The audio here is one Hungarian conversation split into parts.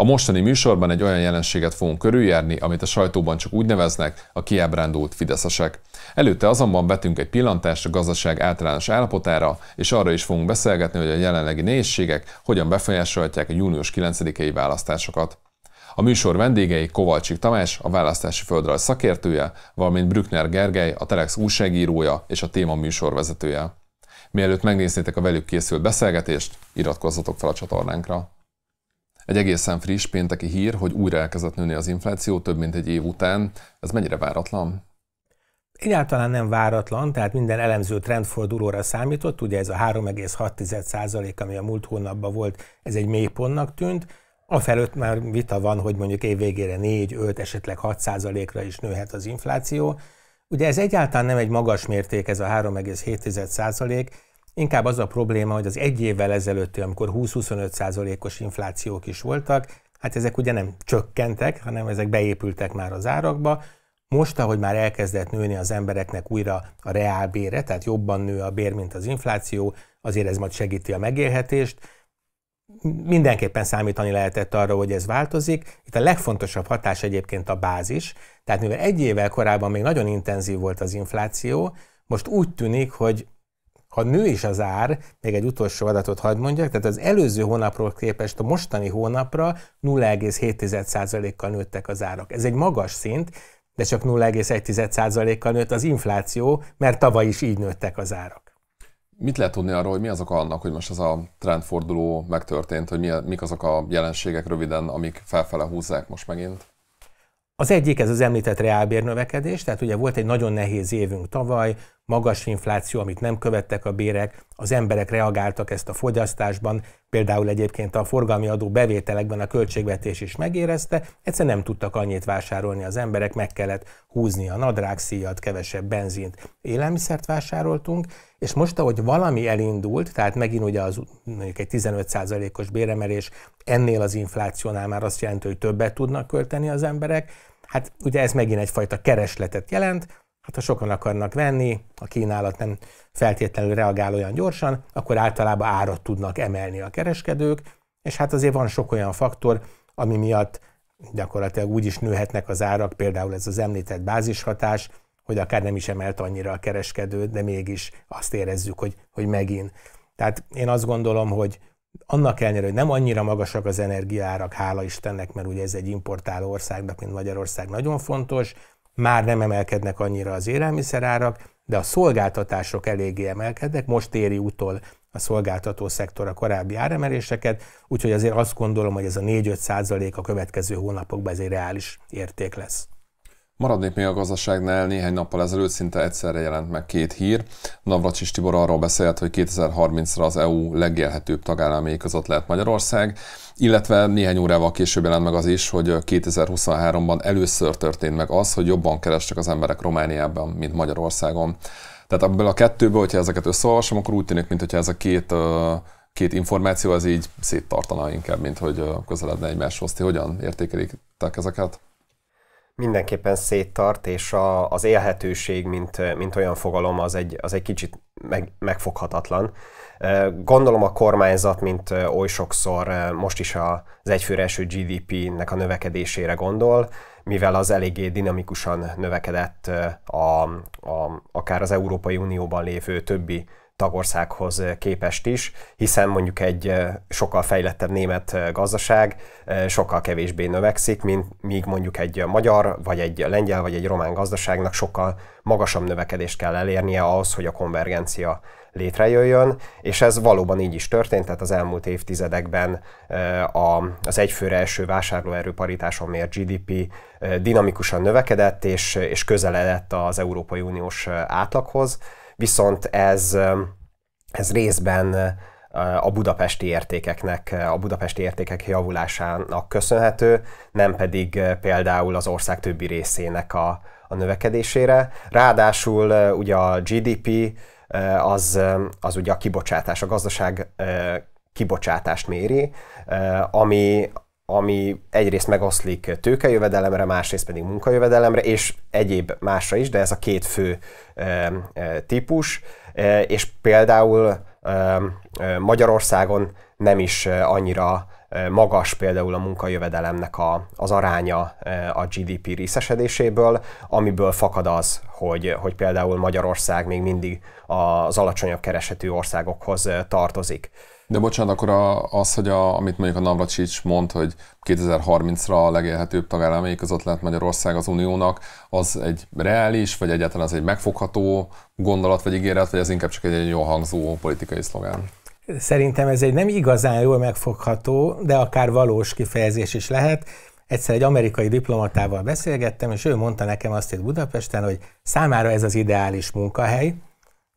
A mostani műsorban egy olyan jelenséget fogunk körüljárni, amit a sajtóban csak úgy neveznek, a kiábrándult fideszesek. Előtte azonban vetünk egy pillantást a gazdaság általános állapotára, és arra is fogunk beszélgetni, hogy a jelenlegi nehézségek hogyan befolyásolhatják a június 9-i választásokat. A műsor vendégei Kovalcsik Tamás, a választási földrajz szakértője, valamint Brückner Gergely, a Telex újságírója és a téma műsorvezetője. Mielőtt megnéznétek a velük készült beszélgetést, iratkozzatok fel a csatornánkra! Egy egészen friss pénteki hír, hogy újra elkezdett nőni az infláció több mint egy év után. Ez mennyire váratlan? Egyáltalán nem váratlan, tehát minden elemző trendfordulóra számított, ugye ez a 3,6% ami a múlt hónapban volt, ez egy mélypontnak tűnt, a felőtt már vita van, hogy mondjuk év végére 4, 5, esetleg 6 százalékra is nőhet az infláció. Ugye ez egyáltalán nem egy magas mérték, ez a 3,7 százalék, Inkább az a probléma, hogy az egy évvel ezelőtti, amikor 20-25 százalékos inflációk is voltak, hát ezek ugye nem csökkentek, hanem ezek beépültek már az árakba. Most, ahogy már elkezdett nőni az embereknek újra a bére, tehát jobban nő a bér, mint az infláció, azért ez majd segíti a megélhetést. Mindenképpen számítani lehetett arra, hogy ez változik. Itt a legfontosabb hatás egyébként a bázis. Tehát mivel egy évvel korábban még nagyon intenzív volt az infláció, most úgy tűnik, hogy ha nő is az ár, még egy utolsó adatot hadd mondjak, tehát az előző hónapról képest a mostani hónapra 0,7%-kal nőttek az árak. Ez egy magas szint, de csak 0,1%-kal nőtt az infláció, mert tavaly is így nőttek az árak. Mit lehet tudni arról, hogy mi azok annak, hogy most ez a trendforduló megtörtént, hogy mi, mik azok a jelenségek röviden, amik felfele húzzák most megint? Az egyik ez az említett reálbérnövekedés, tehát ugye volt egy nagyon nehéz évünk tavaly, magas infláció, amit nem követtek a bérek, az emberek reagáltak ezt a fogyasztásban, például egyébként a forgalmi adó bevételekben a költségvetés is megérezte, egyszerűen nem tudtak annyit vásárolni az emberek, meg kellett húzni a nadrágszíjat, kevesebb benzint, élelmiszert vásároltunk, és most, ahogy valami elindult, tehát megint ugye az mondjuk egy 15%-os béremelés, ennél az inflációnál már azt jelenti, hogy többet tudnak költeni az emberek, hát ugye ez megint egyfajta keresletet jelent, Hát ha sokan akarnak venni, a kínálat nem feltétlenül reagál olyan gyorsan, akkor általában árat tudnak emelni a kereskedők, és hát azért van sok olyan faktor, ami miatt gyakorlatilag úgy is nőhetnek az árak, például ez az említett bázishatás, hogy akár nem is emelt annyira a kereskedő, de mégis azt érezzük, hogy, hogy megint. Tehát én azt gondolom, hogy annak ellenére, hogy nem annyira magasak az energiaárak, hála Istennek, mert ugye ez egy importáló országnak, mint Magyarország nagyon fontos, már nem emelkednek annyira az élelmiszerárak, de a szolgáltatások eléggé emelkednek, most éri utol a szolgáltató szektor a korábbi áremeléseket, úgyhogy azért azt gondolom, hogy ez a 4-5 százalék a következő hónapokban ez egy reális érték lesz. Maradnék még a gazdaságnál, néhány nappal ezelőtt szinte egyszerre jelent meg két hír. Navracsis Tibor arról beszélt, hogy 2030-ra az EU legélhetőbb tagállamé között lehet Magyarország, illetve néhány órával később jelent meg az is, hogy 2023-ban először történt meg az, hogy jobban kerestek az emberek Romániában, mint Magyarországon. Tehát ebből a kettőből, hogyha ezeket összeolvasom, akkor úgy tűnik, mintha ez a két két információ az így széttartana inkább, mint hogy közeledne egymáshoz. Ti hogyan értékelik ezeket? mindenképpen széttart, és a, az élhetőség, mint, mint olyan fogalom, az egy, az egy kicsit meg, megfoghatatlan. Gondolom a kormányzat, mint oly sokszor most is az egyfőre eső GDP-nek a növekedésére gondol, mivel az eléggé dinamikusan növekedett a, a, akár az Európai Unióban lévő többi tagországhoz képest is, hiszen mondjuk egy sokkal fejlettebb német gazdaság sokkal kevésbé növekszik, mint míg mondjuk egy magyar, vagy egy lengyel, vagy egy román gazdaságnak sokkal magasabb növekedést kell elérnie ahhoz, hogy a konvergencia létrejöjjön, és ez valóban így is történt, tehát az elmúlt évtizedekben az egyfőre első paritáson mért GDP dinamikusan növekedett, és, és közeledett az Európai Uniós átlaghoz, viszont ez ez részben eh, a budapesti értékeknek, eh, a budapesti értékek javulásának köszönhető, nem pedig eh, például az ország többi részének a, a növekedésére. Ráadásul ugye a GDP az, az ugye a kibocsátás, a gazdaság kibocsátást méri, ami, ami egyrészt megoszlik tőkejövedelemre, másrészt pedig munkajövedelemre, és egyéb másra is, de ez a két fő típus és például Magyarországon nem is annyira magas például a munkajövedelemnek a, az aránya a GDP részesedéséből, amiből fakad az, hogy, hogy például Magyarország még mindig az alacsonyabb keresetű országokhoz tartozik. De bocsánat, akkor a, az, hogy a, amit mondjuk a Navracsics mond, hogy 2030-ra a legélhetőbb tagállamai között lett Magyarország az Uniónak, az egy reális, vagy egyáltalán az egy megfogható gondolat vagy ígéret, vagy ez inkább csak egy, egy jól hangzó politikai szlogán? Szerintem ez egy nem igazán jól megfogható, de akár valós kifejezés is lehet. Egyszer egy amerikai diplomatával beszélgettem, és ő mondta nekem azt itt Budapesten, hogy számára ez az ideális munkahely,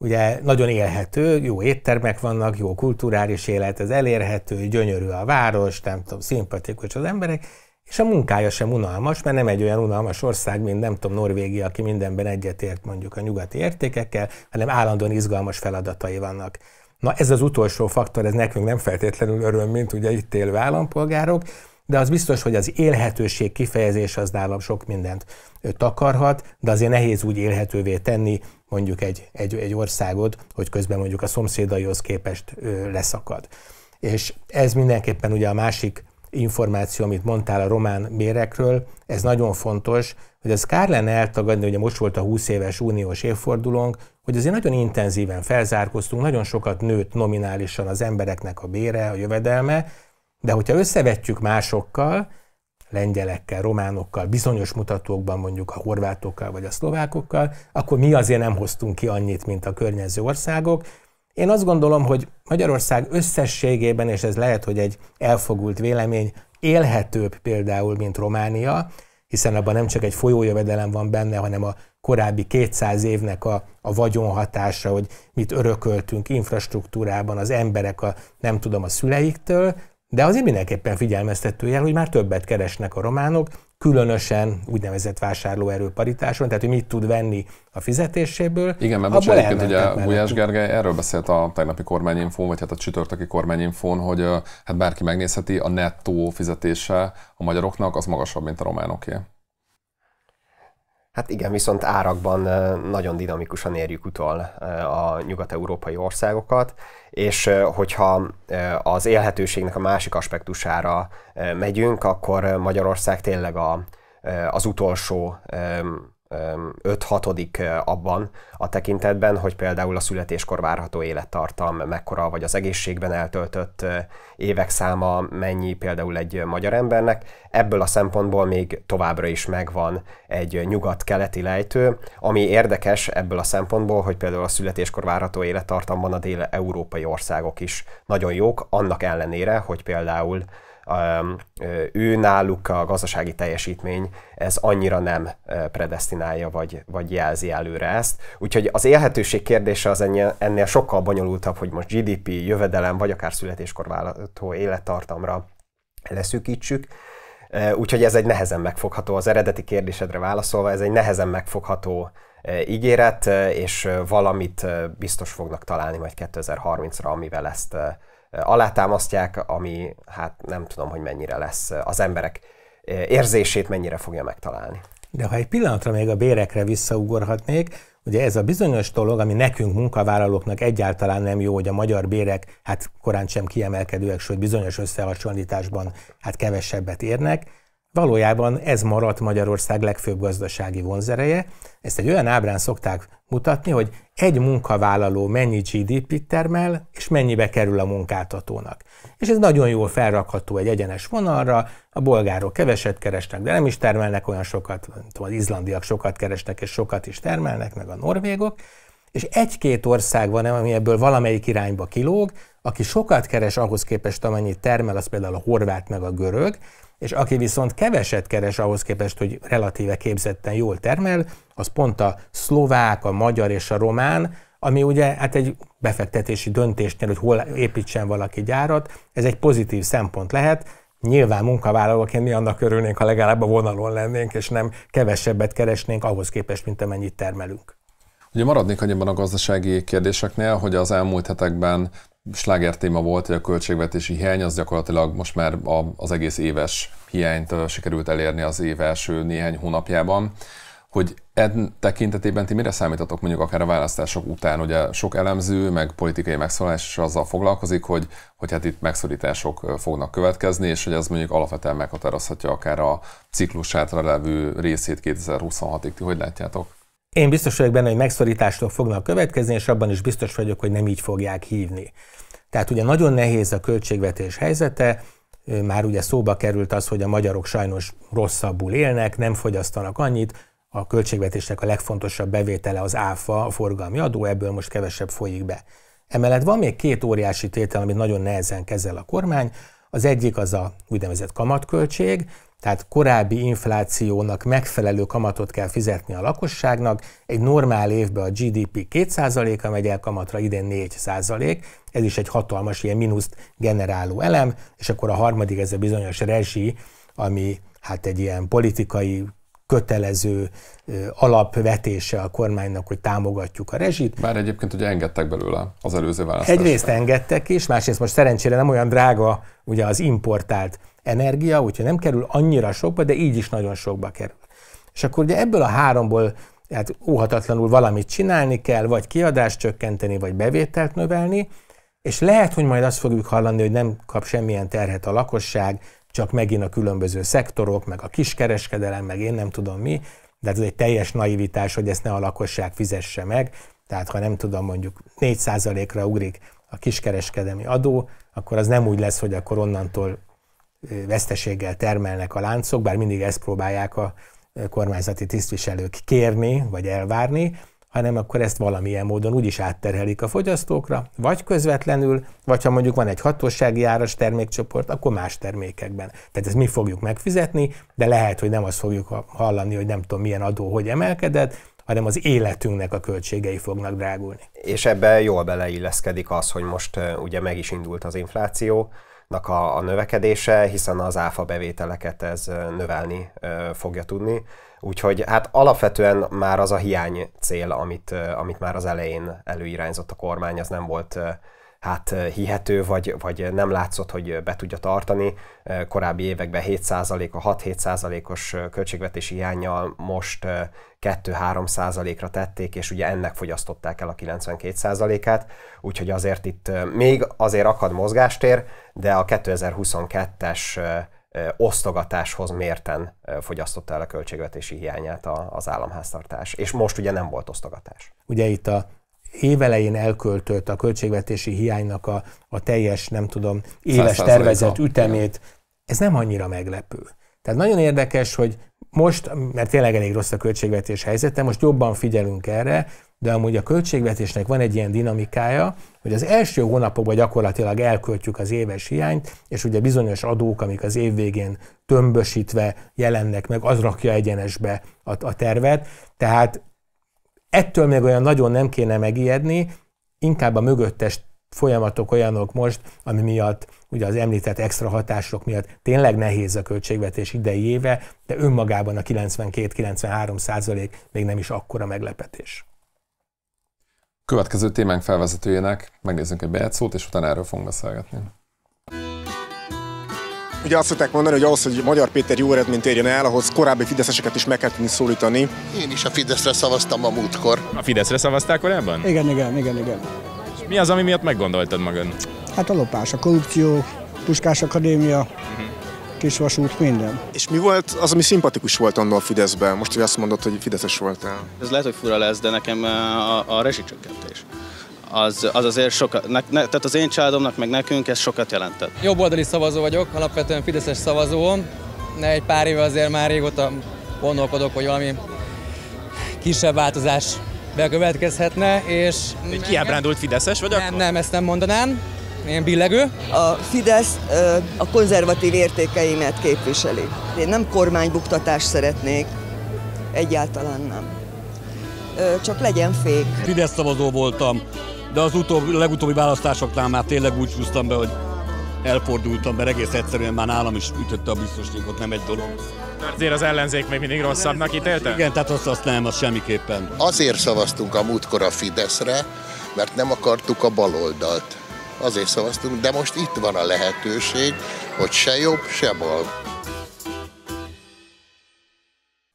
ugye nagyon élhető, jó éttermek vannak, jó kulturális élet, ez elérhető, gyönyörű a város, nem tudom, szimpatikus az emberek, és a munkája sem unalmas, mert nem egy olyan unalmas ország, mint nem tudom, Norvégia, aki mindenben egyetért mondjuk a nyugati értékekkel, hanem állandóan izgalmas feladatai vannak. Na ez az utolsó faktor, ez nekünk nem feltétlenül öröm, mint ugye itt élő állampolgárok, de az biztos, hogy az élhetőség kifejezés az nálam sok mindent takarhat, de azért nehéz úgy élhetővé tenni mondjuk egy, egy, egy országot, hogy közben mondjuk a szomszédaihoz képest leszakad. És ez mindenképpen ugye a másik információ, amit mondtál a román mérekről, ez nagyon fontos, hogy az kár lenne eltagadni, ugye most volt a 20 éves uniós évfordulónk, hogy azért nagyon intenzíven felzárkoztunk, nagyon sokat nőtt nominálisan az embereknek a bére, a jövedelme, de hogyha összevetjük másokkal, lengyelekkel, románokkal, bizonyos mutatókban mondjuk a horvátokkal vagy a szlovákokkal, akkor mi azért nem hoztunk ki annyit, mint a környező országok. Én azt gondolom, hogy Magyarország összességében, és ez lehet, hogy egy elfogult vélemény, élhetőbb például, mint Románia, hiszen abban nem csak egy folyójövedelem van benne, hanem a korábbi 200 évnek a, a vagyonhatása, hogy mit örököltünk infrastruktúrában az emberek a, nem tudom, a szüleiktől, de azért mindenképpen figyelmeztető jel, hogy már többet keresnek a románok, különösen úgynevezett vásárlóerő paritáson, tehát hogy mit tud venni a fizetéséből. Igen, mert bocsánat, egyébként ugye Gulyás Gergely erről beszélt a tegnapi kormányinfón, vagy hát a csütörtöki kormányinfón, hogy hát bárki megnézheti, a nettó fizetése a magyaroknak az magasabb, mint a románoké. Hát igen, viszont árakban nagyon dinamikusan érjük utol a nyugat-európai országokat, és hogyha az élhetőségnek a másik aspektusára megyünk, akkor Magyarország tényleg a, az utolsó 5-6 abban a tekintetben, hogy például a születéskor várható élettartam mekkora, vagy az egészségben eltöltött évek száma mennyi például egy magyar embernek. Ebből a szempontból még továbbra is megvan egy nyugat-keleti lejtő, ami érdekes ebből a szempontból, hogy például a születéskor várható élettartamban a dél-európai országok is nagyon jók, annak ellenére, hogy például ő náluk a gazdasági teljesítmény ez annyira nem predestinálja vagy, vagy jelzi előre ezt. Úgyhogy az élhetőség kérdése az ennyi, ennél sokkal bonyolultabb, hogy most GDP, jövedelem vagy akár születéskor váltó élettartamra leszűkítsük. Úgyhogy ez egy nehezen megfogható, az eredeti kérdésedre válaszolva, ez egy nehezen megfogható ígéret, és valamit biztos fognak találni majd 2030-ra, amivel ezt alátámasztják, ami hát nem tudom, hogy mennyire lesz eh, az emberek eh, érzését mennyire fogja megtalálni. De ha egy pillanatra még a bérekre visszaugorhatnék, Ugye ez a bizonyos dolog, ami nekünk munkavállalóknak egyáltalán nem jó, hogy a magyar bérek hát korán sem kiemelkedőek, sőt bizonyos összehasonlításban hát kevesebbet érnek, Valójában ez maradt Magyarország legfőbb gazdasági vonzereje. Ezt egy olyan ábrán szokták mutatni, hogy egy munkavállaló mennyi GDP-t termel, és mennyibe kerül a munkáltatónak. És ez nagyon jól felrakható egy egyenes vonalra, a bolgárok keveset keresnek, de nem is termelnek olyan sokat, nem tudom, az izlandiak sokat keresnek, és sokat is termelnek, meg a norvégok, és egy-két ország van, ami ebből valamelyik irányba kilóg, aki sokat keres ahhoz képest, amennyit termel, az például a horvát meg a görög, és aki viszont keveset keres ahhoz képest, hogy relatíve képzetten jól termel, az pont a szlovák, a magyar és a román, ami ugye hát egy befektetési döntésnél, hogy hol építsen valaki gyárat, ez egy pozitív szempont lehet, Nyilván munkavállalóként mi annak örülnénk, ha legalább a vonalon lennénk, és nem kevesebbet keresnénk ahhoz képest, mint amennyit termelünk. Ugye maradnék annyiban a gazdasági kérdéseknél, hogy az elmúlt hetekben sláger téma volt, hogy a költségvetési hiány az gyakorlatilag most már az egész éves hiányt sikerült elérni az év első néhány hónapjában hogy ed tekintetében ti mire számítatok mondjuk akár a választások után? Ugye sok elemző, meg politikai megszólalás is azzal foglalkozik, hogy, hogy hát itt megszorítások fognak következni, és hogy ez mondjuk alapvetően meghatározhatja akár a ciklusátra levő részét 2026-ig. Ti hogy látjátok? Én biztos vagyok benne, hogy megszorítástól fognak következni, és abban is biztos vagyok, hogy nem így fogják hívni. Tehát ugye nagyon nehéz a költségvetés helyzete, már ugye szóba került az, hogy a magyarok sajnos rosszabbul élnek, nem fogyasztanak annyit, a költségvetésnek a legfontosabb bevétele az áfa, a forgalmi adó, ebből most kevesebb folyik be. Emellett van még két óriási tétel, amit nagyon nehezen kezel a kormány. Az egyik az a úgynevezett kamatköltség, tehát korábbi inflációnak megfelelő kamatot kell fizetni a lakosságnak. Egy normál évben a GDP 2%-a megy el kamatra, idén 4%, ez is egy hatalmas ilyen mínuszt generáló elem, és akkor a harmadik ez a bizonyos rezsi, ami hát egy ilyen politikai kötelező alapvetése a kormánynak, hogy támogatjuk a rezsit. Bár egyébként ugye engedtek belőle az előző választásra. Egyrészt engedtek is, másrészt most szerencsére nem olyan drága ugye az importált energia, úgyhogy nem kerül annyira sokba, de így is nagyon sokba kerül. És akkor ugye ebből a háromból hát óhatatlanul valamit csinálni kell, vagy kiadást csökkenteni, vagy bevételt növelni, és lehet, hogy majd azt fogjuk hallani, hogy nem kap semmilyen terhet a lakosság, csak megint a különböző szektorok, meg a kiskereskedelem, meg én nem tudom mi, de ez egy teljes naivitás, hogy ezt ne a lakosság fizesse meg, tehát ha nem tudom, mondjuk 4%-ra ugrik a kiskereskedelmi adó, akkor az nem úgy lesz, hogy akkor onnantól veszteséggel termelnek a láncok, bár mindig ezt próbálják a kormányzati tisztviselők kérni, vagy elvárni, hanem akkor ezt valamilyen módon úgyis átterhelik a fogyasztókra, vagy közvetlenül, vagy ha mondjuk van egy hatósági áras termékcsoport, akkor más termékekben. Tehát ezt mi fogjuk megfizetni, de lehet, hogy nem azt fogjuk hallani, hogy nem tudom milyen adó, hogy emelkedett, hanem az életünknek a költségei fognak drágulni. És ebbe jól beleilleszkedik az, hogy most ugye meg is indult az infláció, a, a növekedése, hiszen az áfa bevételeket ez növelni fogja tudni Úgyhogy hát alapvetően már az a hiány cél, amit, amit már az elején előirányzott a kormány, az nem volt hát hihető, vagy, vagy nem látszott, hogy be tudja tartani. Korábbi években 7%, a 6-7%-os költségvetési hiányjal most 2-3%-ra tették, és ugye ennek fogyasztották el a 92%-át, úgyhogy azért itt még azért akad mozgástér, de a 2022-es osztogatáshoz mérten fogyasztotta el a költségvetési hiányát az államháztartás. És most ugye nem volt osztogatás. Ugye itt a évelején elköltött a költségvetési hiánynak a, a teljes, nem tudom, éves tervezett ütemét, ez nem annyira meglepő. Tehát nagyon érdekes, hogy most, mert tényleg elég rossz a költségvetés helyzete, most jobban figyelünk erre, de amúgy a költségvetésnek van egy ilyen dinamikája, hogy az első hónapokban gyakorlatilag elköltjük az éves hiányt, és ugye bizonyos adók, amik az év végén tömbösítve jelennek meg, az rakja egyenesbe a, a tervet. Tehát ettől még olyan nagyon nem kéne megijedni, inkább a mögöttes folyamatok olyanok most, ami miatt ugye az említett extra hatások miatt tényleg nehéz a költségvetés idei éve, de önmagában a 92-93 százalék még nem is akkora meglepetés. Következő témánk felvezetőjének megnézzünk egy bejátszót, és utána erről fogunk beszélgetni. Ugye azt szokták mondani, hogy ahhoz, hogy Magyar Péter jó eredményt érjen el, ahhoz korábbi fideszeseket is meg kell tudni szólítani. Én is a Fideszre szavaztam a múltkor. A Fideszre szavazták korábban? Igen, igen, igen, igen. És mi az, ami miatt meggondoltad magad? Hát a lopás, a korrupció, Puskás Akadémia. Uh-huh kisvasút, minden. És mi volt az, ami szimpatikus volt annól Fideszben, most, hogy azt mondod, hogy Fideszes voltál? Ez lehet, hogy fura lesz, de nekem a, a rezsicsökkentés az, az azért sokat, ne, ne, tehát az én családomnak, meg nekünk ez sokat jelentett. jobb oldali szavazó vagyok, alapvetően Fideszes szavazó. Egy pár éve azért már régóta gondolkodok, hogy valami kisebb változás bekövetkezhetne, és... Egy kiábrándult Fideszes vagy nem, akkor? Nem, ezt nem mondanám. Milyen billegő? A Fidesz a konzervatív értékeimet képviseli. Én nem kormánybuktatást szeretnék, egyáltalán nem. Csak legyen fék. Fidesz szavazó voltam, de az utóbbi, legutóbbi választásoknál már tényleg úgy csúsztam be, hogy elfordultam, mert egész egyszerűen már nálam is ütötte a biztosítékot, nem egy dolog. Azért az ellenzék még mindig rosszabbnak ítélte? Igen, tehát azt, azt nem, az semmiképpen. Azért szavaztunk a múltkor a Fideszre, mert nem akartuk a baloldalt azért szavaztunk, de most itt van a lehetőség, hogy se jobb, se bal.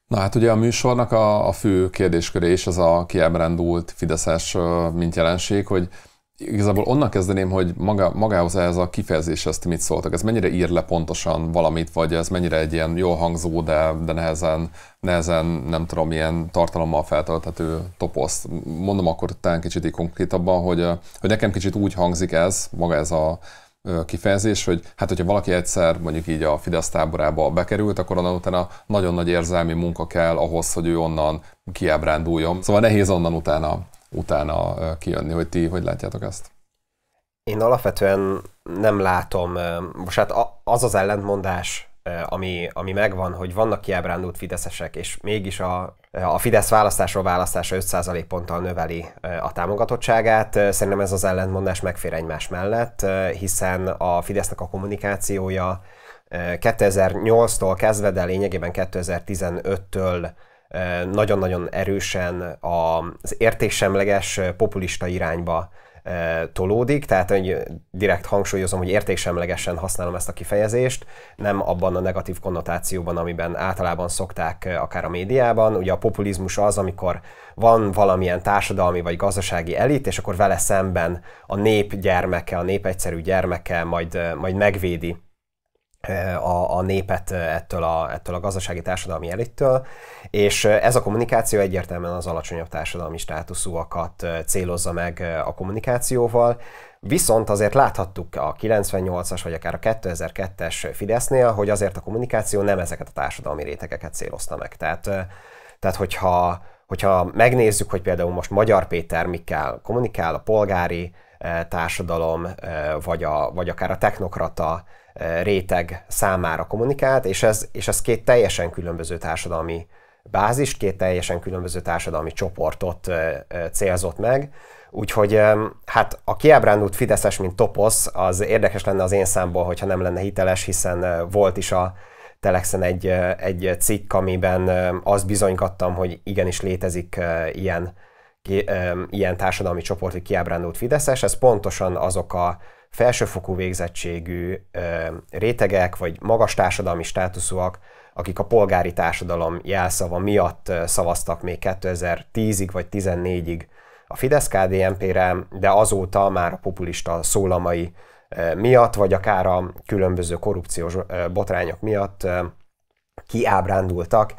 Na hát ugye a műsornak a, a fő kérdésköré is az a kiábrándult Fideszes mint jelenség, hogy igazából onnan kezdeném, hogy maga, magához ez a kifejezés, ezt mit szóltak, ez mennyire ír le pontosan valamit, vagy ez mennyire egy ilyen jól hangzó, de, de nehezen, nehezen, nem tudom, ilyen tartalommal feltölthető toposzt. Mondom akkor talán kicsit így konkrétabban, hogy, hogy nekem kicsit úgy hangzik ez, maga ez a kifejezés, hogy hát hogyha valaki egyszer mondjuk így a Fidesz táborába bekerült, akkor onnan utána nagyon nagy érzelmi munka kell ahhoz, hogy ő onnan kiábránduljon. Szóval nehéz onnan utána utána kijönni, hogy ti hogy látjátok ezt? Én alapvetően nem látom, most hát az az ellentmondás, ami, ami megvan, hogy vannak kiábrándult fideszesek, és mégis a, a Fidesz választásról választása 5% ponttal növeli a támogatottságát. Szerintem ez az ellentmondás megfér egymás mellett, hiszen a Fidesznek a kommunikációja 2008-tól kezdve, de lényegében 2015-től nagyon-nagyon erősen az értéksemleges populista irányba tolódik, tehát hogy direkt hangsúlyozom, hogy értéksemlegesen használom ezt a kifejezést, nem abban a negatív konnotációban, amiben általában szokták akár a médiában. Ugye a populizmus az, amikor van valamilyen társadalmi vagy gazdasági elit, és akkor vele szemben a nép gyermeke, a nép egyszerű gyermeke majd, majd megvédi a, a népet ettől a, ettől a gazdasági társadalmi elittől, és ez a kommunikáció egyértelműen az alacsonyabb társadalmi státuszúakat célozza meg a kommunikációval, Viszont azért láthattuk a 98-as vagy akár a 2002-es Fidesznél, hogy azért a kommunikáció nem ezeket a társadalmi rétegeket célozta meg. Tehát, tehát hogyha, hogyha megnézzük, hogy például most Magyar Péter mikkel kommunikál, a polgári társadalom, vagy, a, vagy akár a technokrata réteg számára kommunikált, és ez, és ez két teljesen különböző társadalmi bázis, két teljesen különböző társadalmi csoportot célzott meg, Úgyhogy hát a kiábrándult Fideszes, mint toposz, az érdekes lenne az én számból, hogyha nem lenne hiteles, hiszen volt is a Telexen egy, egy cikk, amiben azt bizonygattam, hogy igenis létezik ilyen ilyen társadalmi csoport, hogy kiábrándult Fideszes, ez pontosan azok a felsőfokú végzettségű rétegek, vagy magas társadalmi státuszúak, akik a polgári társadalom jelszava miatt szavaztak még 2010-ig vagy 2014-ig a fidesz kdnp re de azóta már a populista szólamai miatt, vagy akár a különböző korrupciós botrányok miatt kiábrándultak,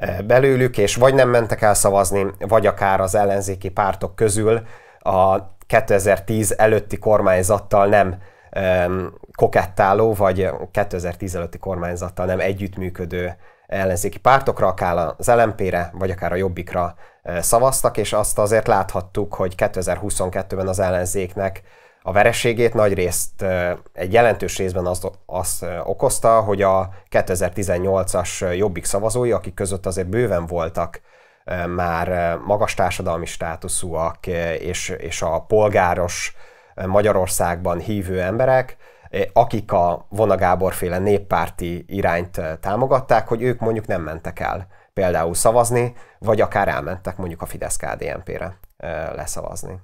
E, belőlük, és vagy nem mentek el szavazni, vagy akár az ellenzéki pártok közül a 2010 előtti kormányzattal nem e, kokettáló, vagy 2010 előtti kormányzattal nem együttműködő ellenzéki pártokra, akár az LMP-re, vagy akár a Jobbikra e, szavaztak, és azt azért láthattuk, hogy 2022-ben az ellenzéknek a vereségét nagy részt, egy jelentős részben az, az okozta, hogy a 2018-as Jobbik szavazói, akik között azért bőven voltak már magas társadalmi státuszúak és, és a polgáros Magyarországban hívő emberek, akik a Vona Gábor féle néppárti irányt támogatták, hogy ők mondjuk nem mentek el például szavazni, vagy akár elmentek mondjuk a Fidesz-KDNP-re leszavazni.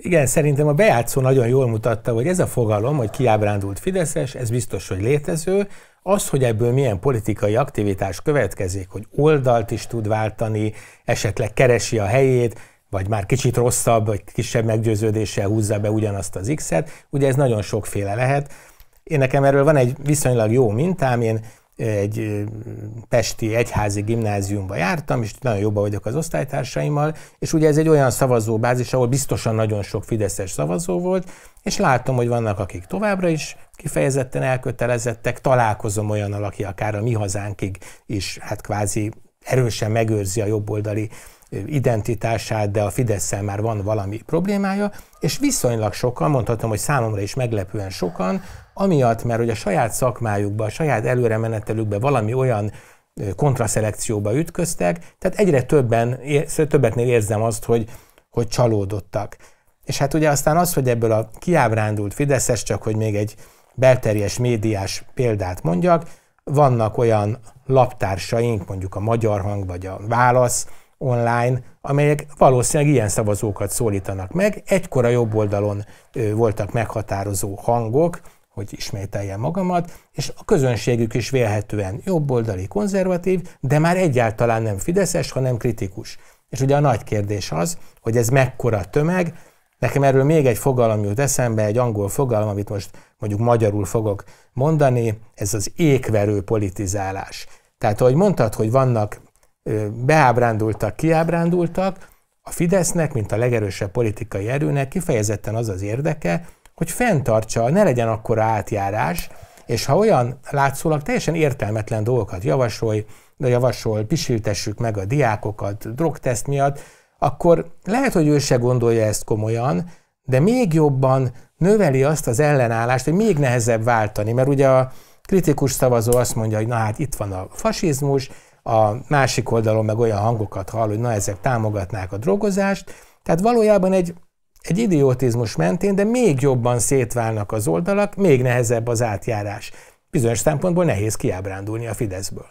Igen, szerintem a bejátszó nagyon jól mutatta, hogy ez a fogalom, hogy kiábrándult Fideszes, ez biztos, hogy létező. Az, hogy ebből milyen politikai aktivitás következik, hogy oldalt is tud váltani, esetleg keresi a helyét, vagy már kicsit rosszabb, vagy kisebb meggyőződéssel húzza be ugyanazt az X-et, ugye ez nagyon sokféle lehet. Én nekem erről van egy viszonylag jó mintám, én egy pesti egyházi gimnáziumba jártam, és nagyon jobban vagyok az osztálytársaimmal, és ugye ez egy olyan szavazóbázis, ahol biztosan nagyon sok fideszes szavazó volt, és látom, hogy vannak, akik továbbra is kifejezetten elkötelezettek, találkozom olyan, aki akár a mi hazánkig is hát kvázi erősen megőrzi a jobboldali identitását, de a fidesz már van valami problémája, és viszonylag sokan, mondhatom, hogy számomra is meglepően sokan, amiatt, mert hogy a saját szakmájukba, a saját menetelükbe valami olyan kontraszelekcióba ütköztek, tehát egyre többen, többetnél érzem azt, hogy, hogy csalódottak. És hát ugye aztán az, hogy ebből a kiábrándult Fideszes, csak hogy még egy belterjes médiás példát mondjak, vannak olyan laptársaink, mondjuk a Magyar Hang vagy a Válasz, online, amelyek valószínűleg ilyen szavazókat szólítanak meg. Egykor a jobb oldalon voltak meghatározó hangok, hogy ismételjem magamat, és a közönségük is vélhetően jobboldali, konzervatív, de már egyáltalán nem fideszes, hanem kritikus. És ugye a nagy kérdés az, hogy ez mekkora tömeg, Nekem erről még egy fogalom jut eszembe, egy angol fogalom, amit most mondjuk magyarul fogok mondani, ez az ékverő politizálás. Tehát, ahogy mondtad, hogy vannak beábrándultak, kiábrándultak, a Fidesznek, mint a legerősebb politikai erőnek kifejezetten az az érdeke, hogy fenntartsa, ne legyen akkora átjárás, és ha olyan látszólag teljesen értelmetlen dolgokat javasolj, de javasol, pisiltessük meg a diákokat drogteszt miatt, akkor lehet, hogy ő se gondolja ezt komolyan, de még jobban növeli azt az ellenállást, hogy még nehezebb váltani, mert ugye a kritikus szavazó azt mondja, hogy na hát itt van a fasizmus, a másik oldalon meg olyan hangokat hall, hogy na ezek támogatnák a drogozást. Tehát valójában egy, egy idiotizmus mentén, de még jobban szétválnak az oldalak, még nehezebb az átjárás. Bizonyos szempontból nehéz kiábrándulni a Fideszből.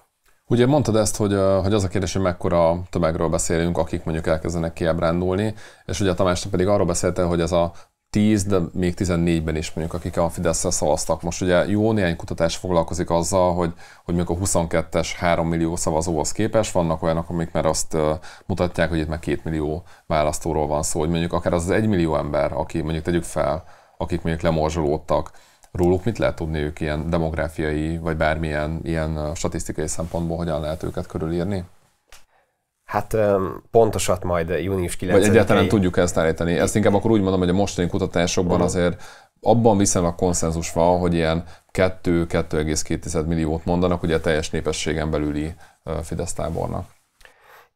Ugye mondtad ezt, hogy, hogy az a kérdés, hogy mekkora tömegről beszélünk, akik mondjuk elkezdenek kiábrándulni, és ugye a Tamás pedig arról beszélte, hogy ez a 10, de még 14-ben is mondjuk, akik a fidesz szavaztak. Most ugye jó néhány kutatás foglalkozik azzal, hogy, hogy mondjuk a 22-es 3 millió szavazóhoz képes vannak olyanok, amik már azt mutatják, hogy itt már 2 millió választóról van szó, hogy mondjuk akár az az 1 millió ember, aki mondjuk tegyük fel, akik mondjuk lemorzsolódtak, róluk mit lehet tudni ők ilyen demográfiai, vagy bármilyen ilyen statisztikai szempontból, hogyan lehet őket körülírni? Hát pontosat majd június 9-én. Vagy egyáltalán tudjuk ezt állítani. Ezt inkább akkor úgy mondom, hogy a mostani kutatásokban azért abban viszonylag konszenzus van, hogy ilyen 2-2,2 milliót mondanak, ugye a teljes népességen belüli Fidesz tábornak.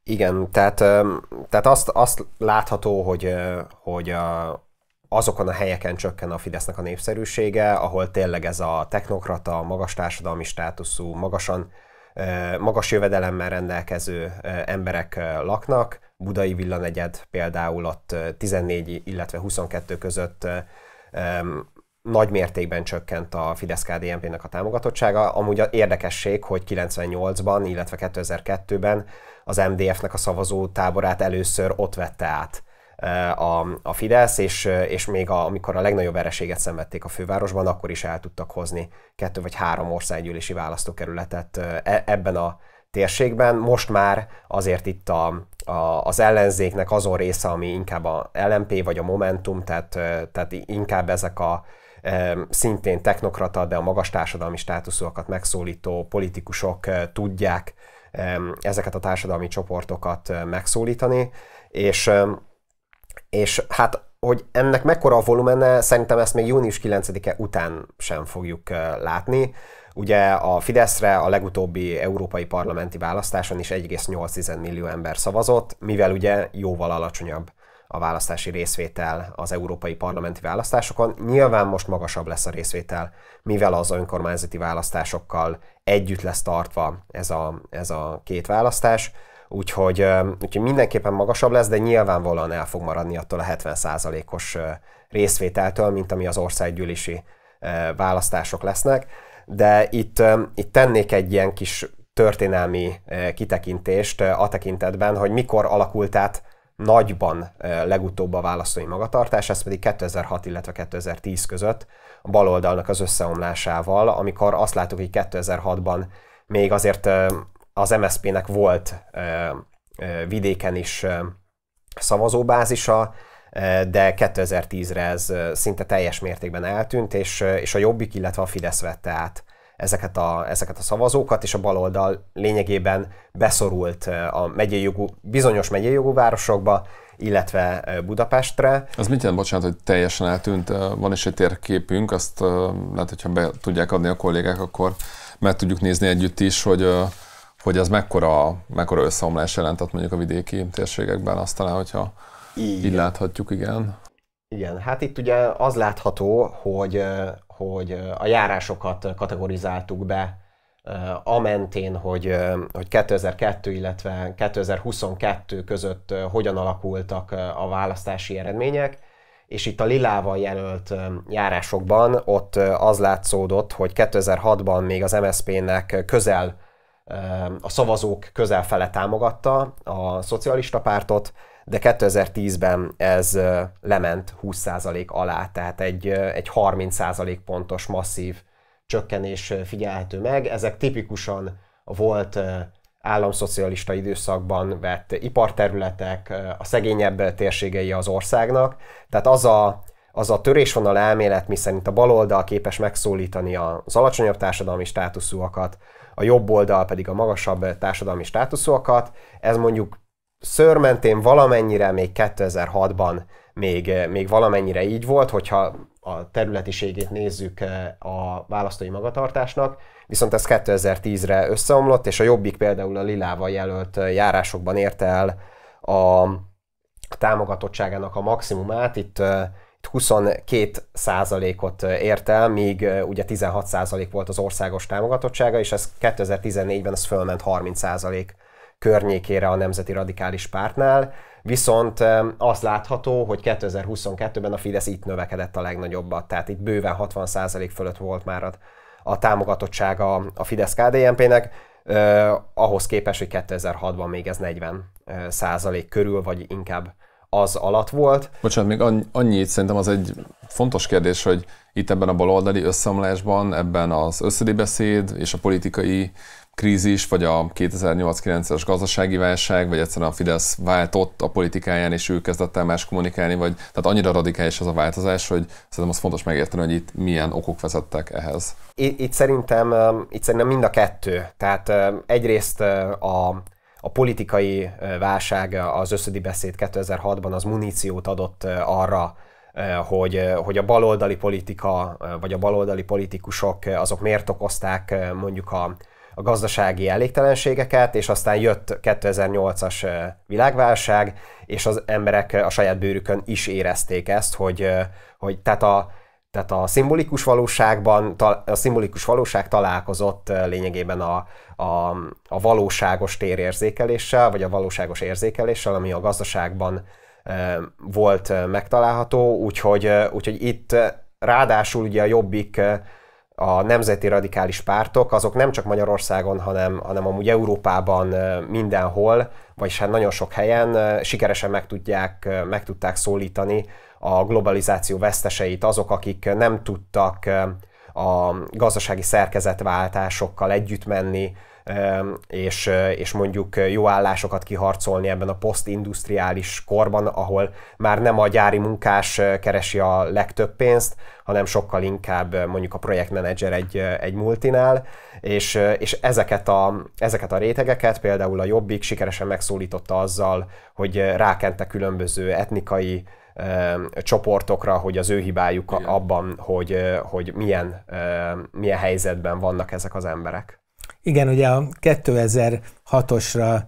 Igen, tehát, tehát azt, azt látható, hogy, hogy a, azokon a helyeken csökken a Fidesznek a népszerűsége, ahol tényleg ez a technokrata, magas társadalmi státuszú, magasan magas jövedelemmel rendelkező emberek laknak. Budai villanegyed például ott 14, illetve 22 között nagy mértékben csökkent a fidesz kdmp nek a támogatottsága. Amúgy a érdekesség, hogy 98-ban, illetve 2002-ben az MDF-nek a szavazó táborát először ott vette át Eh, a, a Fidesz, és, eh, és még a, amikor a legnagyobb vereséget szenvedték a fővárosban, akkor is el tudtak hozni kettő vagy három országgyűlési választókerületet eh, e, ebben a térségben. Most már azért itt a, a, az ellenzéknek azon része, ami inkább a LMP vagy a Momentum, tehát, tehát inkább ezek a szintén technokrata, de a magas társadalmi státuszúakat megszólító politikusok tudják ezeket a társadalmi csoportokat megszólítani, és és hát, hogy ennek mekkora a volumene, szerintem ezt még június 9-e után sem fogjuk látni. Ugye a Fideszre a legutóbbi európai parlamenti választáson is 1,8 millió ember szavazott, mivel ugye jóval alacsonyabb a választási részvétel az európai parlamenti választásokon. Nyilván most magasabb lesz a részvétel, mivel az önkormányzati választásokkal együtt lesz tartva ez a, ez a két választás úgyhogy, úgyhogy mindenképpen magasabb lesz, de nyilvánvalóan el fog maradni attól a 70%-os részvételtől, mint ami az országgyűlési választások lesznek. De itt, itt tennék egy ilyen kis történelmi kitekintést a tekintetben, hogy mikor alakult át nagyban legutóbb a választói magatartás, ez pedig 2006, illetve 2010 között a baloldalnak az összeomlásával, amikor azt láttuk, hogy 2006-ban még azért az MSZP-nek volt vidéken is szavazóbázisa, de 2010-re ez szinte teljes mértékben eltűnt, és, és a Jobbik, illetve a Fidesz vette át ezeket a, ezeket a szavazókat, és a baloldal lényegében beszorult a megyei jogú, bizonyos megyei jogú városokba, illetve Budapestre. Az mit jelent, bocsánat, hogy teljesen eltűnt? Van is egy térképünk, azt lehet, hogyha be tudják adni a kollégák, akkor meg tudjuk nézni együtt is, hogy hogy az mekkora, mekkora összeomlás jelentett mondjuk a vidéki térségekben, aztán, hogyha igen. így láthatjuk, igen. Igen, hát itt ugye az látható, hogy, hogy a járásokat kategorizáltuk be a mentén, hogy, hogy 2002, illetve 2022 között hogyan alakultak a választási eredmények, és itt a lilával jelölt járásokban ott az látszódott, hogy 2006-ban még az MSZP-nek közel a szavazók közel fele támogatta a szocialista pártot, de 2010-ben ez lement 20% alá, tehát egy, egy 30% pontos masszív csökkenés figyelhető meg. Ezek tipikusan volt államszocialista időszakban vett iparterületek, a szegényebb térségei az országnak. Tehát az a, az a törésvonal elmélet, miszerint a baloldal képes megszólítani az alacsonyabb társadalmi státuszúakat, a jobb oldal pedig a magasabb társadalmi státuszokat. Ez mondjuk szörmentén valamennyire még 2006-ban még, még valamennyire így volt, hogyha a területiségét nézzük eh, a választói magatartásnak, viszont ez 2010-re összeomlott, és a Jobbik például a Lilával jelölt eh, járásokban érte el a támogatottságának a maximumát. Itt eh, 22 százalékot ért el, míg ugye 16 százalék volt az országos támogatottsága, és ez 2014-ben az fölment 30 százalék környékére a Nemzeti Radikális Pártnál, viszont az látható, hogy 2022-ben a Fidesz itt növekedett a legnagyobbat, tehát itt bőven 60 százalék fölött volt már a, a támogatottsága a fidesz kdnp nek eh, ahhoz képest, hogy 2006-ban még ez 40 százalék körül, vagy inkább az alatt volt. Bocsánat, még annyit szerintem az egy fontos kérdés, hogy itt ebben a baloldali összeomlásban, ebben az összedi beszéd és a politikai krízis, vagy a 2008-9-es gazdasági válság, vagy egyszerűen a Fidesz váltott a politikáján, és ő kezdett el más kommunikálni, vagy tehát annyira radikális ez a változás, hogy szerintem az fontos megérteni, hogy itt milyen okok vezettek ehhez. Itt, itt, szerintem, itt szerintem mind a kettő. Tehát egyrészt a a politikai válság, az összödi beszéd 2006-ban az muníciót adott arra, hogy, hogy a baloldali politika, vagy a baloldali politikusok azok miért okozták mondjuk a, a gazdasági elégtelenségeket, és aztán jött 2008-as világválság, és az emberek a saját bőrükön is érezték ezt, hogy, hogy tehát a, tehát a szimbolikus valóságban, a szimbolikus valóság találkozott lényegében a, a, a valóságos térérzékeléssel, vagy a valóságos érzékeléssel, ami a gazdaságban volt megtalálható, úgyhogy, úgyhogy itt ráadásul ugye a jobbik a nemzeti radikális pártok, azok nem csak Magyarországon, hanem, hanem amúgy Európában mindenhol, vagyis hát nagyon sok helyen sikeresen meg, tudják, meg tudták szólítani a globalizáció veszteseit, azok, akik nem tudtak a gazdasági szerkezetváltásokkal együtt menni, és, és mondjuk jó állásokat kiharcolni ebben a posztindustriális korban, ahol már nem a gyári munkás keresi a legtöbb pénzt, hanem sokkal inkább mondjuk a projektmenedzser egy, egy multinál, és, és ezeket, a, ezeket a rétegeket például a Jobbik sikeresen megszólította azzal, hogy rákente különböző etnikai csoportokra, hogy az ő hibájuk Igen. abban, hogy, hogy milyen, milyen helyzetben vannak ezek az emberek. Igen, ugye a 2006-osra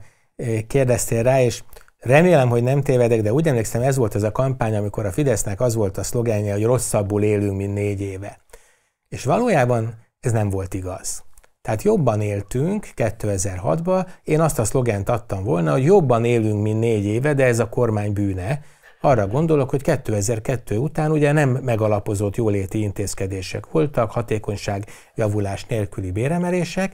kérdeztél rá, és remélem, hogy nem tévedek, de úgy emlékszem, ez volt ez a kampány, amikor a Fidesznek az volt a szlogánja, hogy rosszabbul élünk, mint négy éve. És valójában ez nem volt igaz. Tehát jobban éltünk 2006-ban, én azt a szlogent adtam volna, hogy jobban élünk, mint négy éve, de ez a kormány bűne, arra gondolok, hogy 2002 után ugye nem megalapozott jóléti intézkedések voltak, hatékonyság javulás nélküli béremelések.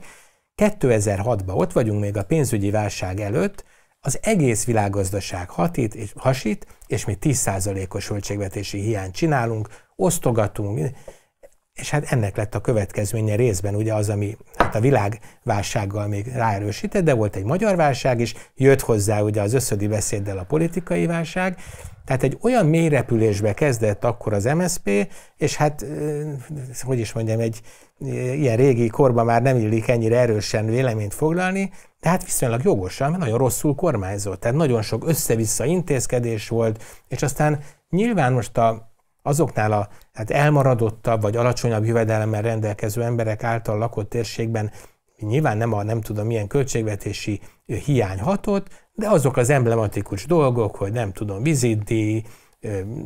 2006-ban ott vagyunk még a pénzügyi válság előtt, az egész világgazdaság hatít és hasít, és mi 10%-os költségvetési hiányt csinálunk, osztogatunk, és hát ennek lett a következménye részben ugye az, ami hát a világválsággal még ráerősített, de volt egy magyar válság is, jött hozzá ugye az összödi beszéddel a politikai válság, tehát egy olyan mély repülésbe kezdett akkor az MSP, és hát, hogy is mondjam, egy ilyen régi korban már nem illik ennyire erősen véleményt foglalni, de hát viszonylag jogosan, mert nagyon rosszul kormányzott. Tehát nagyon sok össze-vissza intézkedés volt, és aztán nyilván most a, azoknál a hát elmaradottabb vagy alacsonyabb jövedelemmel rendelkező emberek által lakott térségben nyilván nem a nem tudom milyen költségvetési hiány hatott, de azok az emblematikus dolgok, hogy nem tudom, vizidi,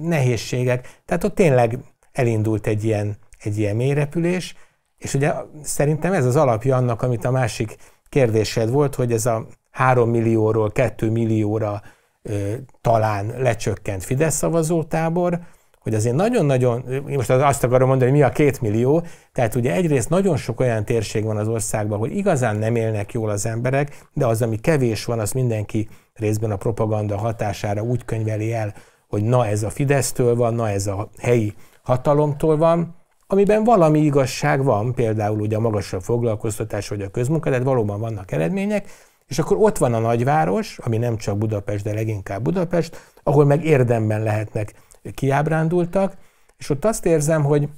nehézségek, tehát ott tényleg elindult egy ilyen, egy ilyen mélyrepülés, és ugye szerintem ez az alapja annak, amit a másik kérdésed volt, hogy ez a 3 millióról 2 millióra ö, talán lecsökkent Fidesz szavazótábor, hogy azért nagyon-nagyon, most azt akarom mondani, hogy mi a két millió, tehát ugye egyrészt nagyon sok olyan térség van az országban, hogy igazán nem élnek jól az emberek, de az, ami kevés van, az mindenki részben a propaganda hatására úgy könyveli el, hogy na ez a Fidesztől van, na ez a helyi hatalomtól van, amiben valami igazság van, például ugye a magasabb foglalkoztatás vagy a közmunka, tehát valóban vannak eredmények, és akkor ott van a nagyváros, ami nem csak Budapest, de leginkább Budapest, ahol meg érdemben lehetnek kiábrándultak, és ott azt érzem, hogy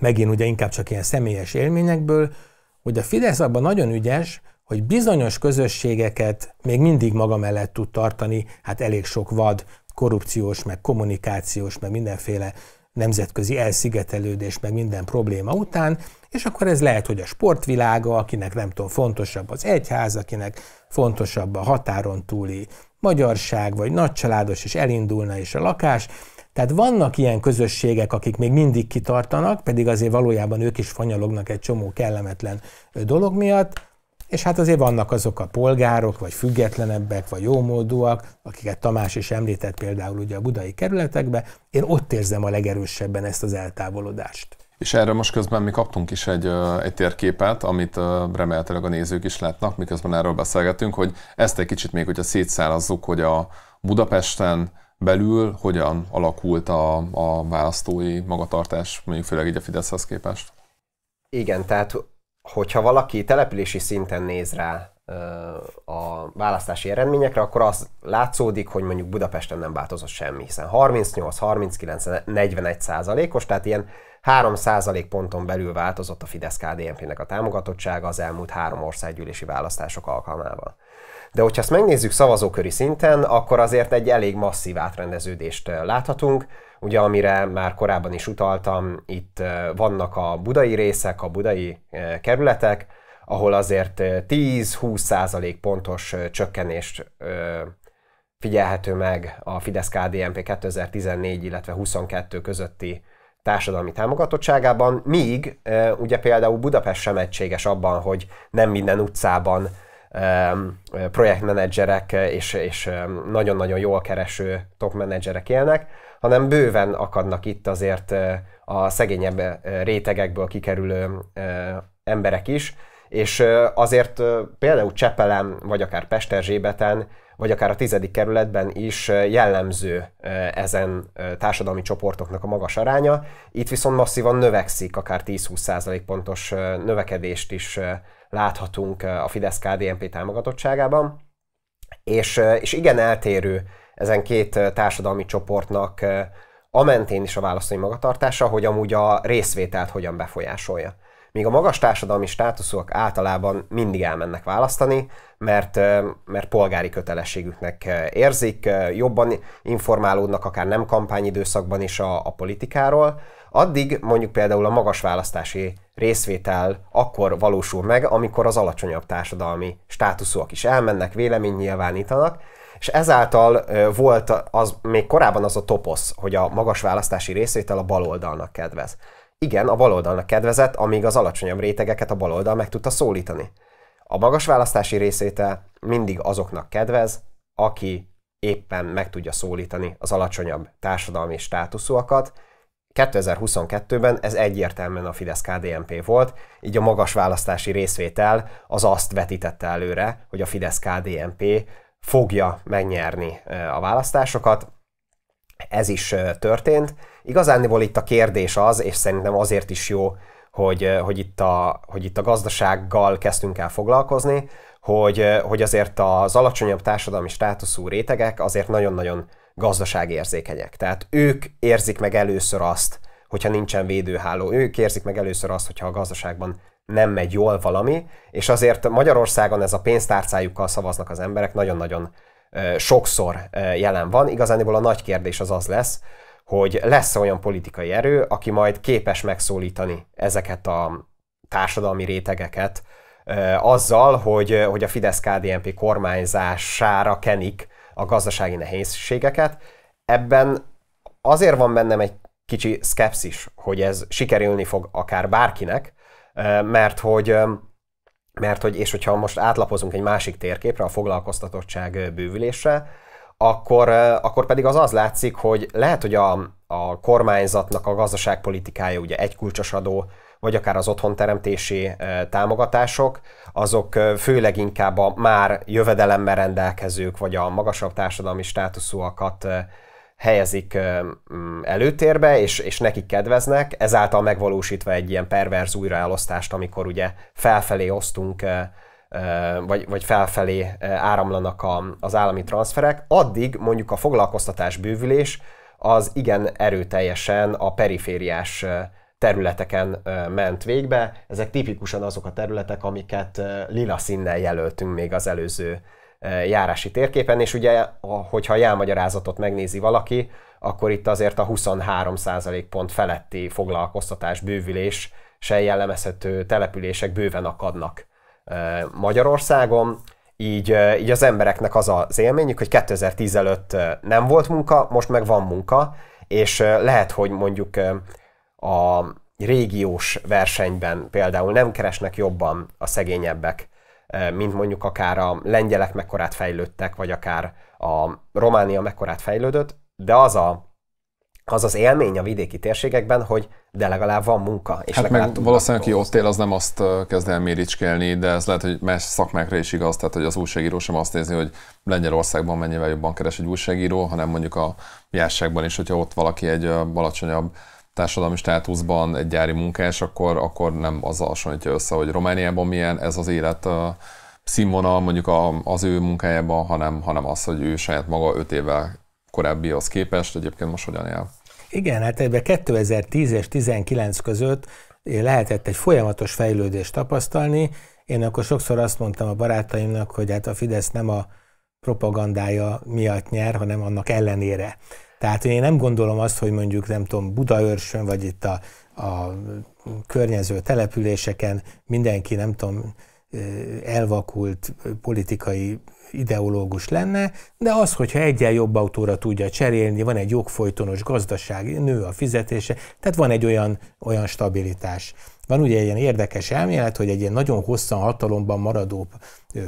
megint ugye inkább csak ilyen személyes élményekből, hogy a Fidesz abban nagyon ügyes, hogy bizonyos közösségeket még mindig maga mellett tud tartani, hát elég sok vad, korrupciós, meg kommunikációs, meg mindenféle nemzetközi elszigetelődés, meg minden probléma után, és akkor ez lehet, hogy a sportvilága, akinek nem tudom, fontosabb az egyház, akinek fontosabb a határon túli magyarság, vagy nagycsaládos, és elindulna is a lakás. Tehát vannak ilyen közösségek, akik még mindig kitartanak, pedig azért valójában ők is fanyalognak egy csomó kellemetlen dolog miatt, és hát azért vannak azok a polgárok, vagy függetlenebbek, vagy jómódúak, akiket Tamás is említett például ugye a budai kerületekbe. Én ott érzem a legerősebben ezt az eltávolodást. És erről most közben mi kaptunk is egy, egy térképet, amit remélhetőleg a nézők is látnak, miközben erről beszélgetünk, hogy ezt egy kicsit még, hogyha szétszálazzuk, hogy a Budapesten belül hogyan alakult a, a választói magatartás, mondjuk főleg így a Fideszhez képest. Igen, tehát hogyha valaki települési szinten néz rá, a választási eredményekre, akkor az látszódik, hogy mondjuk Budapesten nem változott semmi, hiszen 38, 39, 41 százalékos, tehát ilyen 3 százalék ponton belül változott a fidesz kdmp nek a támogatottsága az elmúlt három országgyűlési választások alkalmával. De hogyha ezt megnézzük szavazóköri szinten, akkor azért egy elég masszív átrendeződést láthatunk. Ugye, amire már korábban is utaltam, itt vannak a budai részek, a budai kerületek, ahol azért 10-20 százalék pontos csökkenést figyelhető meg a Fidesz-KDNP 2014, illetve 22 közötti társadalmi támogatottságában, míg ugye például Budapest sem egységes abban, hogy nem minden utcában projektmenedzserek és, és nagyon-nagyon jól kereső topmenedzserek élnek, hanem bőven akadnak itt azért a szegényebb rétegekből kikerülő emberek is, és azért például Csepelen, vagy akár Pesterzsébeten, vagy akár a tizedik kerületben is jellemző ezen társadalmi csoportoknak a magas aránya. Itt viszont masszívan növekszik, akár 10-20 pontos növekedést is láthatunk a fidesz KDMP támogatottságában. És, és igen eltérő ezen két társadalmi csoportnak a mentén is a választói magatartása, hogy amúgy a részvételt hogyan befolyásolja. Míg a magas társadalmi státuszúak általában mindig elmennek választani, mert, mert polgári kötelességüknek érzik, jobban informálódnak akár nem kampányidőszakban is a, a politikáról, addig mondjuk például a magas választási részvétel akkor valósul meg, amikor az alacsonyabb társadalmi státuszúak is elmennek, vélemény nyilvánítanak, és ezáltal volt az, még korábban az a toposz, hogy a magas választási részvétel a baloldalnak kedvez igen, a baloldalnak kedvezett, amíg az alacsonyabb rétegeket a baloldal meg tudta szólítani. A magas választási részétel mindig azoknak kedvez, aki éppen meg tudja szólítani az alacsonyabb társadalmi státuszúakat. 2022-ben ez egyértelműen a fidesz KDMP volt, így a magas választási részvétel az azt vetítette előre, hogy a fidesz KDMP fogja megnyerni e, a választásokat. Ez is e, történt Igazániból itt a kérdés az, és szerintem azért is jó, hogy, eh, hogy, itt, a, hogy itt a gazdasággal kezdtünk el foglalkozni, hogy, eh, hogy azért az alacsonyabb társadalmi státuszú rétegek azért nagyon-nagyon gazdaságérzékenyek. Tehát ők érzik meg először azt, hogyha nincsen védőháló, ők érzik meg először azt, hogyha a gazdaságban nem megy jól valami, és azért Magyarországon ez a pénztárcájukkal szavaznak az emberek nagyon-nagyon eh, sokszor jelen van. Igazániból a nagy kérdés az az lesz, hogy lesz olyan politikai erő, aki majd képes megszólítani ezeket a társadalmi rétegeket azzal, hogy, hogy a fidesz KDMP kormányzására kenik a gazdasági nehézségeket. Ebben azért van bennem egy kicsi szkepszis, hogy ez sikerülni fog akár bárkinek, mert hogy mert hogy, és hogyha most átlapozunk egy másik térképre, a foglalkoztatottság bővülésre, akkor, eh, akkor pedig az az látszik, hogy lehet, hogy a, a kormányzatnak a gazdaságpolitikája, ugye kulcsos adó, vagy akár az otthonteremtési eh, támogatások, azok eh, főleg inkább a már jövedelemmel rendelkezők, vagy a magasabb társadalmi státuszúakat helyezik mm, előtérbe, és, és nekik kedveznek, ezáltal megvalósítva egy ilyen perverz újraelosztást, amikor ugye felfelé osztunk vagy, vagy felfelé áramlanak a, az állami transferek, addig mondjuk a foglalkoztatás bővülés az igen erőteljesen a perifériás területeken ment végbe. Ezek tipikusan azok a területek, amiket lila színnel jelöltünk még az előző járási térképen, és ugye, hogyha a jelmagyarázatot megnézi valaki, akkor itt azért a 23 pont feletti foglalkoztatás bővülés se jellemezhető települések bőven akadnak Magyarországon, így, így az embereknek az az élményük, hogy 2010 előtt nem volt munka, most meg van munka, és lehet, hogy mondjuk a régiós versenyben például nem keresnek jobban a szegényebbek, mint mondjuk akár a lengyelek mekkorát fejlődtek, vagy akár a Románia mekkorát fejlődött, de az a az az élmény a vidéki térségekben, hogy de legalább van munka. És hát meg valószínűleg, aki ott él, az nem azt kezd el méricskelni, de ez lehet, hogy más szakmákra is igaz, tehát hogy az újságíró sem azt nézi, hogy Lengyelországban mennyivel jobban keres egy újságíró, hanem mondjuk a járságban is, hogyha ott valaki egy alacsonyabb társadalmi státuszban egy gyári munkás, akkor, akkor nem az hasonlítja össze, hogy Romániában milyen ez az élet színvonal mondjuk az ő munkájában, hanem, hanem az, hogy ő saját maga öt évvel korábbihoz képest, egyébként most hogyan él? Igen, hát ebben 2010 és 19 között eh, lehetett egy folyamatos fejlődést tapasztalni. Én akkor sokszor azt mondtam a barátaimnak, hogy hát a Fidesz nem a propagandája miatt nyer, hanem annak ellenére. Tehát én nem gondolom azt, hogy mondjuk nem tudom, Budaörsön, vagy itt a, a környező településeken mindenki nem tudom, eh, elvakult politikai ideológus lenne, de az, hogyha egyen jobb autóra tudja cserélni, van egy jogfolytonos gazdaság, nő a fizetése, tehát van egy olyan, olyan stabilitás. Van ugye ilyen érdekes elmélet, hogy egy ilyen nagyon hosszan hatalomban maradó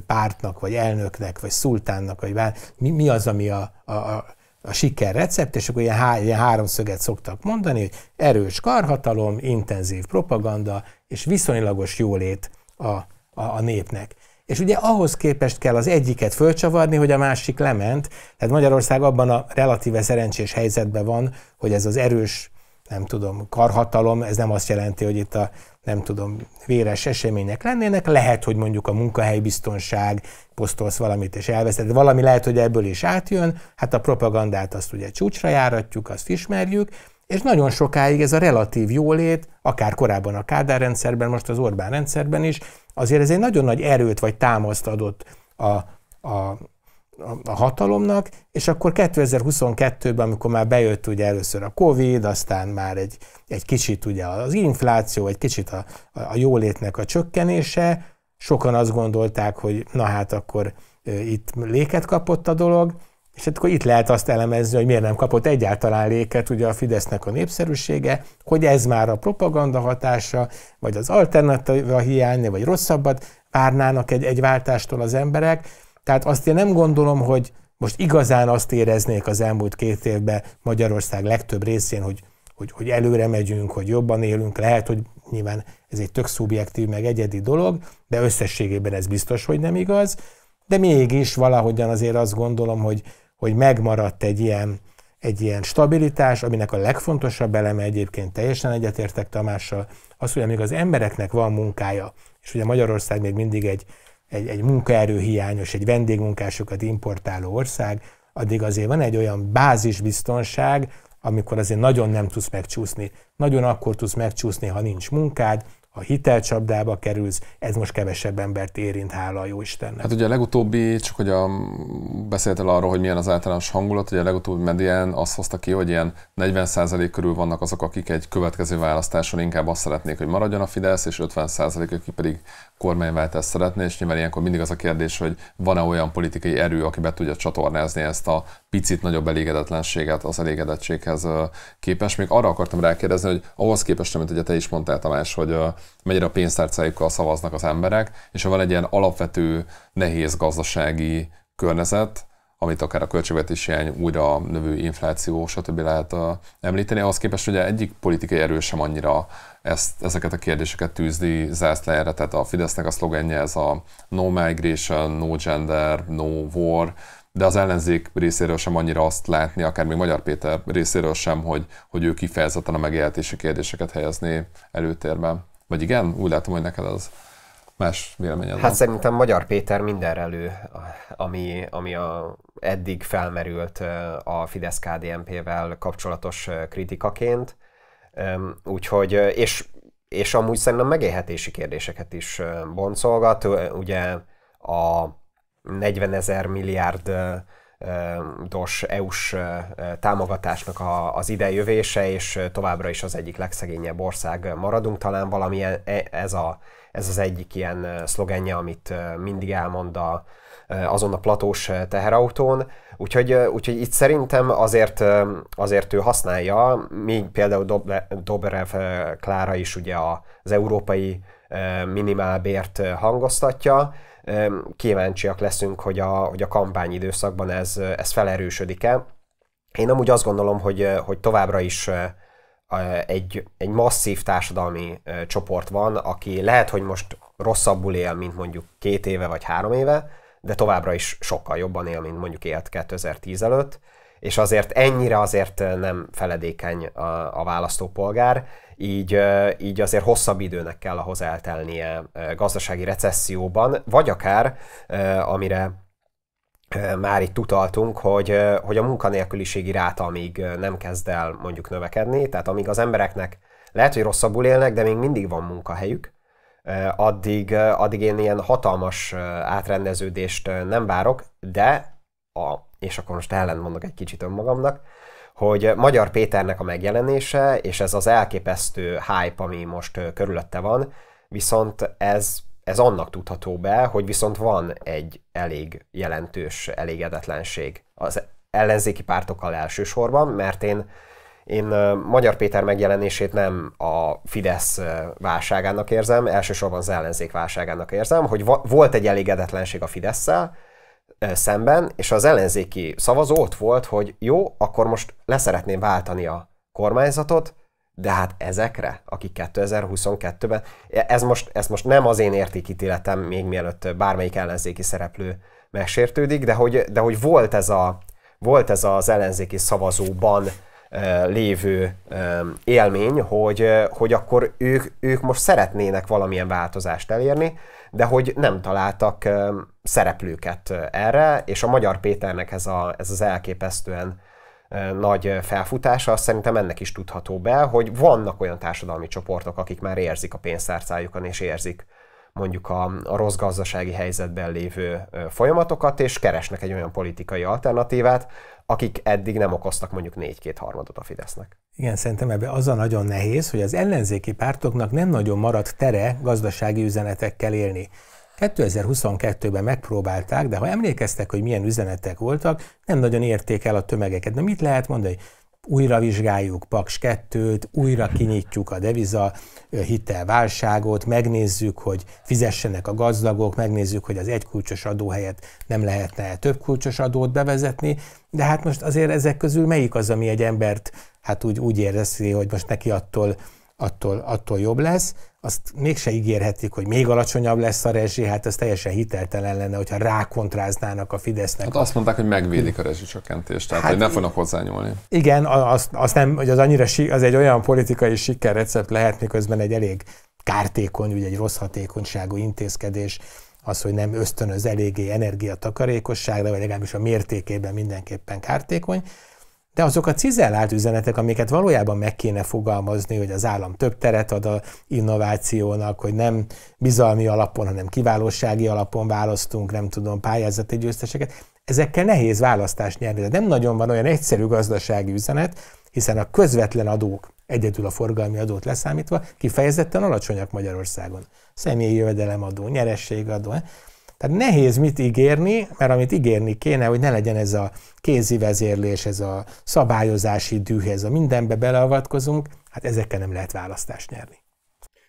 pártnak, vagy elnöknek, vagy szultánnak, vagy bár, mi, mi az, ami a, a, a a siker recept, és akkor ilyen, há, ilyen háromszöget szoktak mondani, hogy erős karhatalom, intenzív propaganda, és viszonylagos jólét a, a, a népnek. És ugye ahhoz képest kell az egyiket fölcsavarni, hogy a másik lement. Tehát Magyarország abban a relatíve szerencsés helyzetben van, hogy ez az erős, nem tudom, karhatalom, ez nem azt jelenti, hogy itt a nem tudom, véres események lennének, lehet, hogy mondjuk a munkahelybiztonság, posztolsz valamit és elveszed, valami lehet, hogy ebből is átjön, hát a propagandát azt ugye csúcsra járatjuk, azt ismerjük, és nagyon sokáig ez a relatív jólét, akár korábban a Kádár rendszerben, most az Orbán rendszerben is, azért ez egy nagyon nagy erőt vagy támaszt adott a, a, a hatalomnak, és akkor 2022-ben, amikor már bejött ugye először a Covid, aztán már egy, egy kicsit ugye az infláció, egy kicsit a, a jólétnek a csökkenése, sokan azt gondolták, hogy na hát akkor itt léket kapott a dolog, és hát akkor itt lehet azt elemezni, hogy miért nem kapott egyáltalán léket ugye a Fidesznek a népszerűsége, hogy ez már a propaganda hatása, vagy az alternatíva hiánya, vagy rosszabbat várnának egy, egy váltástól az emberek. Tehát azt én nem gondolom, hogy most igazán azt éreznék az elmúlt két évben Magyarország legtöbb részén, hogy, hogy, hogy előre megyünk, hogy jobban élünk, lehet, hogy nyilván ez egy tök szubjektív, meg egyedi dolog, de összességében ez biztos, hogy nem igaz. De mégis valahogyan azért azt gondolom, hogy, hogy megmaradt egy ilyen, egy ilyen stabilitás, aminek a legfontosabb eleme egyébként teljesen egyetértek Tamással, az, hogy amíg az embereknek van munkája, és ugye Magyarország még mindig egy, egy, egy munkaerőhiányos, egy vendégmunkásokat importáló ország, addig azért van egy olyan bázisbiztonság, amikor azért nagyon nem tudsz megcsúszni. Nagyon akkor tudsz megcsúszni, ha nincs munkád, ha hitelcsapdába kerülsz, ez most kevesebb embert érint, hála a jó Istennek. Hát ugye a legutóbbi, csak hogy a, beszéltél arról, hogy milyen az általános hangulat, ugye a legutóbbi medián azt hozta ki, hogy ilyen 40% körül vannak azok, akik egy következő választáson inkább azt szeretnék, hogy maradjon a Fidesz, és 50% aki pedig kormányváltást szeretné, és nyilván ilyenkor mindig az a kérdés, hogy van-e olyan politikai erő, aki be tudja csatornázni ezt a picit nagyobb elégedetlenséget az elégedettséghez képes, Még arra akartam rákérdezni, hogy ahhoz képest, amit ugye te is mondtál, Tamás, hogy mennyire a pénztárcájukkal szavaznak az emberek, és ha van egy ilyen alapvető nehéz gazdasági környezet, amit akár a költségvetési hiány, újra növő infláció, stb. lehet említeni, ahhoz képest ugye egyik politikai erő sem annyira ezt, ezeket a kérdéseket tűzdi zászlájára, tehát a Fidesznek a szlogenje ez a no migration, no gender, no war, de az ellenzék részéről sem annyira azt látni, akár még Magyar Péter részéről sem, hogy, hogy ő kifejezetten a megélhetési kérdéseket helyezné előtérben. Vagy igen? Úgy látom, hogy neked az más véleményed Hát van. szerintem Magyar Péter mindenre lő, ami, ami a, eddig felmerült a fidesz kdmp vel kapcsolatos kritikaként. Úgyhogy, és, és amúgy szerintem megélhetési kérdéseket is boncolgat. Ugye a 40 ezer milliárd dos EU-s támogatásnak a, az idejövése, és továbbra is az egyik legszegényebb ország maradunk. Talán valamilyen e, ez, a, ez az egyik ilyen szlogenje, amit mindig elmond a, azon a platós teherautón. Úgyhogy, úgyhogy itt szerintem azért, azért ő használja, még például Dobrev Klára is ugye az európai minimálbért hangoztatja, kíváncsiak leszünk, hogy a, hogy a időszakban ez, ez felerősödik-e. Én amúgy azt gondolom, hogy, hogy továbbra is egy, egy masszív társadalmi csoport van, aki lehet, hogy most rosszabbul él, mint mondjuk két éve vagy három éve, de továbbra is sokkal jobban él, mint mondjuk élt 2010 előtt, és azért ennyire azért nem feledékeny a, a választópolgár, így, így azért hosszabb időnek kell ahhoz eltelnie gazdasági recesszióban, vagy akár, amire már itt utaltunk, hogy, hogy a munkanélküliségi ráta, amíg nem kezd el mondjuk növekedni, tehát amíg az embereknek lehet, hogy rosszabbul élnek, de még mindig van munkahelyük, addig, addig én ilyen hatalmas átrendeződést nem várok, de a és akkor most ellen mondok egy kicsit önmagamnak, hogy Magyar Péternek a megjelenése, és ez az elképesztő hype, ami most körülötte van, viszont ez, ez annak tudható be, hogy viszont van egy elég jelentős elégedetlenség az ellenzéki pártokkal elsősorban, mert én én Magyar Péter megjelenését nem a Fidesz válságának érzem, elsősorban az ellenzék válságának érzem, hogy va- volt egy elégedetlenség a Fidesz-szel, szemben, és az ellenzéki szavazó ott volt, hogy jó, akkor most leszeretném váltani a kormányzatot, de hát ezekre, akik 2022-ben, e, ez most, ez most nem az én értékítéletem, még mielőtt bármelyik ellenzéki szereplő megsértődik, de hogy, de hogy volt, ez a, volt ez az ellenzéki szavazóban lévő élmény, hogy, hogy akkor ők, ők most szeretnének valamilyen változást elérni, de hogy nem találtak szereplőket erre, és a Magyar Péternek ez, a, ez az elképesztően nagy felfutása, azt szerintem ennek is tudható be, hogy vannak olyan társadalmi csoportok, akik már érzik a pénztárcájukon, és érzik mondjuk a, a rossz gazdasági helyzetben lévő folyamatokat, és keresnek egy olyan politikai alternatívát, akik eddig nem okoztak mondjuk négy-két harmadot a Fidesznek. Igen, szerintem ebbe az a nagyon nehéz, hogy az ellenzéki pártoknak nem nagyon maradt tere gazdasági üzenetekkel élni. 2022-ben megpróbálták, de ha emlékeztek, hogy milyen üzenetek voltak, nem nagyon érték el a tömegeket. De mit lehet mondani? újra vizsgáljuk Paks 2-t, újra kinyitjuk a deviza hitelválságot, megnézzük, hogy fizessenek a gazdagok, megnézzük, hogy az egykulcsos adó helyett nem lehetne több kulcsos adót bevezetni, de hát most azért ezek közül melyik az, ami egy embert hát úgy, úgy érzi, hogy most neki attól attól, attól jobb lesz. Azt mégse ígérhetik, hogy még alacsonyabb lesz a rezsi, hát ez teljesen hiteltelen lenne, hogyha rákontráznának a Fidesznek. Hát azt mondták, hogy megvédik a rezsicsökkentést, tehát hát, hogy ne fognak hozzányúlni. Igen, az az, nem, hogy az annyira, az egy olyan politikai sikerrecept lehet, miközben egy elég kártékony, ugye egy rossz hatékonyságú intézkedés, az, hogy nem ösztönöz eléggé energiatakarékosságra, vagy legalábbis a mértékében mindenképpen kártékony de azok a cizellált üzenetek, amiket valójában meg kéne fogalmazni, hogy az állam több teret ad a innovációnak, hogy nem bizalmi alapon, hanem kiválósági alapon választunk, nem tudom, pályázati győzteseket, ezekkel nehéz választást nyerni. De nem nagyon van olyan egyszerű gazdasági üzenet, hiszen a közvetlen adók, egyedül a forgalmi adót leszámítva, kifejezetten alacsonyak Magyarországon. Személyi jövedelemadó, nyerességadó. Eh? Tehát nehéz mit ígérni, mert amit ígérni kéne, hogy ne legyen ez a kézi vezérlés, ez a szabályozási düh, ez a mindenbe beleavatkozunk, hát ezekkel nem lehet választást nyerni.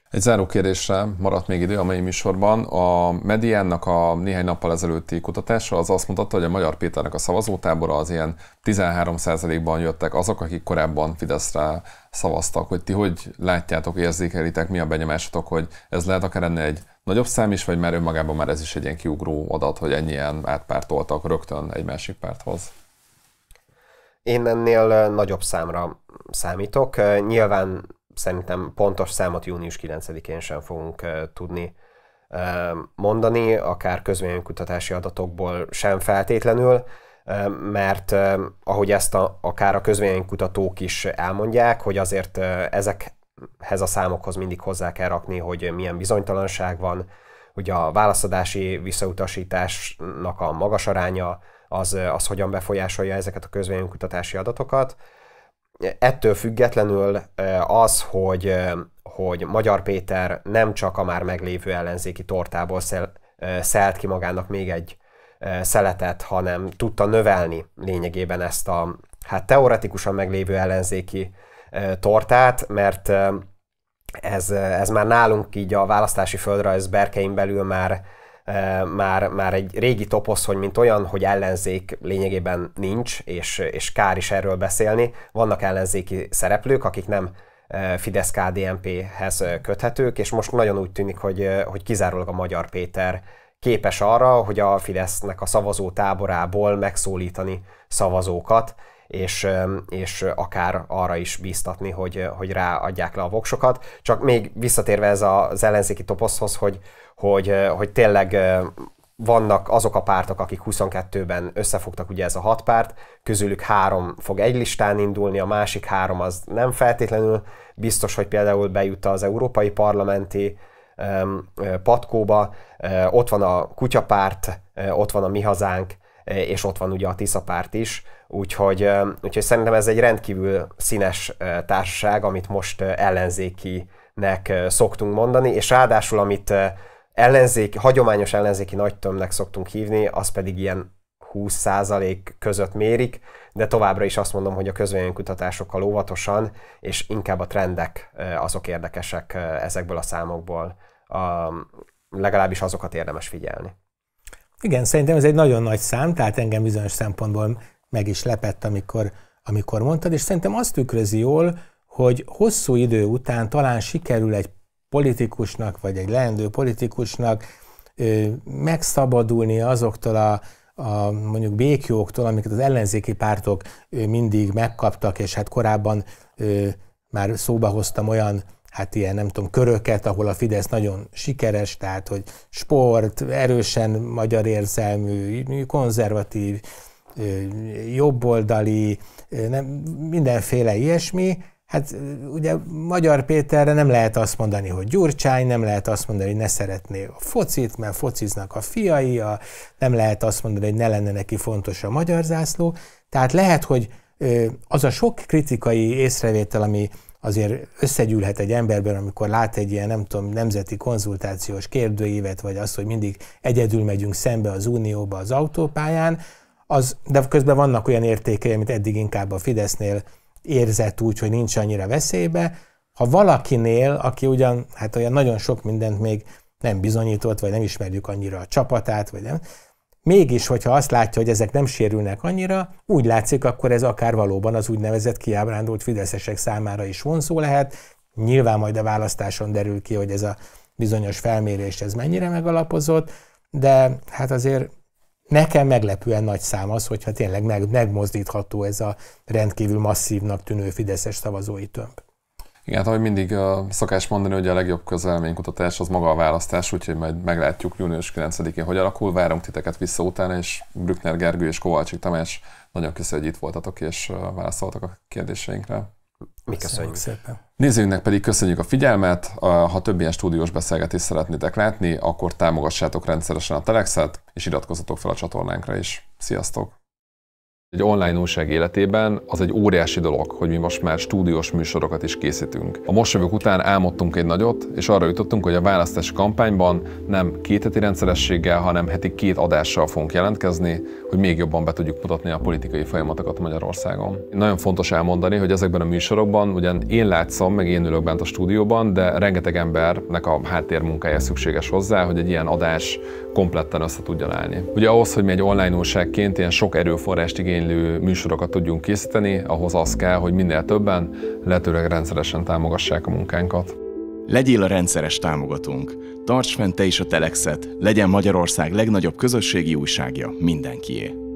Egy záró kérdésre maradt még idő a mai műsorban. A Mediánnak a néhány nappal ezelőtti kutatása az azt mutatta, hogy a Magyar Péternek a szavazótábora az ilyen 13%-ban jöttek azok, akik korábban Fideszre szavaztak. Hogy ti hogy látjátok, érzékelitek, mi a benyomásotok, hogy ez lehet akár ennél egy nagyobb szám is, vagy már önmagában már ez is egy ilyen kiugró adat, hogy ennyien átpártoltak rögtön egy másik párthoz? Én ennél nagyobb számra számítok. Nyilván szerintem pontos számot június 9-én sem fogunk tudni mondani, akár kutatási adatokból sem feltétlenül, mert ahogy ezt a, akár a kutatók is elmondják, hogy azért ezek ezekhez a számokhoz mindig hozzá kell rakni, hogy milyen bizonytalanság van. hogy a válaszadási visszautasításnak a magas aránya, az, az hogyan befolyásolja ezeket a közvénykutatási adatokat. Ettől függetlenül az, hogy, hogy Magyar Péter nem csak a már meglévő ellenzéki tortából szel, szelt ki magának még egy szeletet, hanem tudta növelni lényegében ezt a hát teoretikusan meglévő ellenzéki tortát, mert ez, ez már nálunk így a választási földrajz berkein belül már, már, már egy régi toposz, hogy mint olyan, hogy ellenzék lényegében nincs, és, és kár is erről beszélni. Vannak ellenzéki szereplők, akik nem fidesz kdmp hez köthetők, és most nagyon úgy tűnik, hogy, hogy kizárólag a Magyar Péter képes arra, hogy a Fidesznek a szavazó táborából megszólítani szavazókat, és, és akár arra is bíztatni, hogy, hogy ráadják le a voksokat. Csak még visszatérve ez az ellenzéki toposzhoz, hogy, hogy, hogy tényleg vannak azok a pártok, akik 22-ben összefogtak, ugye ez a hat párt, közülük három fog egy listán indulni, a másik három az nem feltétlenül biztos, hogy például bejut az európai parlamenti patkóba, ott van a kutyapárt, ott van a mi hazánk, Eh, és ott van ugye a Tisza párt is, úgyhogy, eh, úgyhogy szerintem ez egy rendkívül színes eh, társaság, amit most ellenzékinek szoktunk mondani, és ráadásul amit ellenzék, hagyományos ellenzéki tömnek szoktunk hívni, az pedig ilyen 20% között mérik, de továbbra is azt mondom, hogy a kutatásokkal óvatosan, és inkább a trendek azok érdekesek ezekből a számokból. A, legalábbis azokat érdemes figyelni. Igen, szerintem ez egy nagyon nagy szám, tehát engem bizonyos szempontból meg is lepett, amikor, amikor mondtad, és szerintem azt tükrözi jól, hogy hosszú idő után talán sikerül egy politikusnak, vagy egy leendő politikusnak ö, megszabadulni azoktól a, a mondjuk békjóktól, amiket az ellenzéki pártok ö, mindig megkaptak, és hát korábban ö, már szóba hoztam olyan hát ilyen nem tudom, köröket, ahol a Fidesz nagyon sikeres, tehát hogy sport, erősen magyar érzelmű, konzervatív, jobboldali, nem, mindenféle ilyesmi, Hát ugye Magyar Péterre nem lehet azt mondani, hogy Gyurcsány, nem lehet azt mondani, hogy ne szeretné a focit, mert fociznak a fiai, a, nem lehet azt mondani, hogy ne lenne neki fontos a magyar zászló. Tehát lehet, hogy az a sok kritikai észrevétel, ami azért összegyűlhet egy emberben, amikor lát egy ilyen, nem tudom, nemzeti konzultációs kérdőívet, vagy azt, hogy mindig egyedül megyünk szembe az Unióba az autópályán, az, de közben vannak olyan értékei, amit eddig inkább a Fidesznél érzett úgy, hogy nincs annyira veszélybe. Ha valakinél, aki ugyan, hát olyan nagyon sok mindent még nem bizonyított, vagy nem ismerjük annyira a csapatát, vagy nem, Mégis, hogyha azt látja, hogy ezek nem sérülnek annyira, úgy látszik, akkor ez akár valóban az úgynevezett kiábrándult fideszesek számára is vonzó lehet. Nyilván majd a választáson derül ki, hogy ez a bizonyos felmérés ez mennyire megalapozott, de hát azért nekem meglepően nagy szám az, hogyha tényleg meg, megmozdítható ez a rendkívül masszívnak tűnő fideszes szavazói tömb. Igen, hát ahogy mindig uh, szokás mondani, hogy a legjobb közelménykutatás az maga a választás, úgyhogy majd meglátjuk június 9-én, hogy alakul. Várunk titeket vissza utána, és Brückner Gergő és Kovácsik Tamás, nagyon köszönjük, hogy itt voltatok és válaszoltak a kérdéseinkre. Mi köszönjük szépen. Nézőinknek pedig köszönjük a figyelmet. Ha több ilyen stúdiós beszélgetést szeretnétek látni, akkor támogassátok rendszeresen a Telexet, és iratkozzatok fel a csatornánkra is. Sziasztok! Egy online újság életében az egy óriási dolog, hogy mi most már stúdiós műsorokat is készítünk. A mosolyok után álmodtunk egy nagyot, és arra jutottunk, hogy a választási kampányban nem két heti rendszerességgel, hanem heti két adással fogunk jelentkezni, hogy még jobban be tudjuk mutatni a politikai folyamatokat Magyarországon. Nagyon fontos elmondani, hogy ezekben a műsorokban ugyan én látszom, meg én ülök bent a stúdióban, de rengeteg embernek a háttérmunkája szükséges hozzá, hogy egy ilyen adás kompletten össze tudjon állni. Ugye ahhoz, hogy mi egy online újságként ilyen sok erőforrást igény igénylő műsorokat tudjunk készíteni, ahhoz az kell, hogy minél többen lehetőleg rendszeresen támogassák a munkánkat. Legyél a rendszeres támogatónk. Tarts fent te is a Telexet, legyen Magyarország legnagyobb közösségi újságja mindenkié.